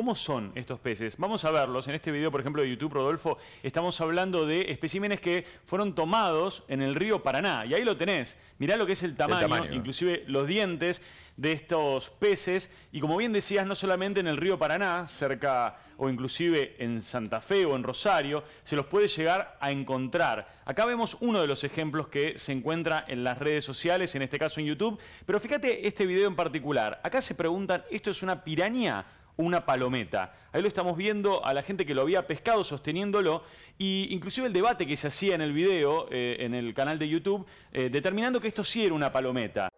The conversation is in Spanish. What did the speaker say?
¿Cómo son estos peces? Vamos a verlos. En este video, por ejemplo, de YouTube, Rodolfo, estamos hablando de especímenes que fueron tomados en el río Paraná. Y ahí lo tenés. Mirá lo que es el tamaño, inclusive los dientes de estos peces. Y como bien decías, no solamente en el río Paraná, cerca o inclusive en Santa Fe o en Rosario, se los puede llegar a encontrar. Acá vemos uno de los ejemplos que se encuentra en las redes sociales, en este caso en YouTube. Pero fíjate este video en particular. Acá se preguntan, ¿esto es una piranía una palometa. Ahí lo estamos viendo a la gente que lo había pescado sosteniéndolo y inclusive el debate que se hacía en el video, eh, en el canal de YouTube, eh, determinando que esto sí era una palometa.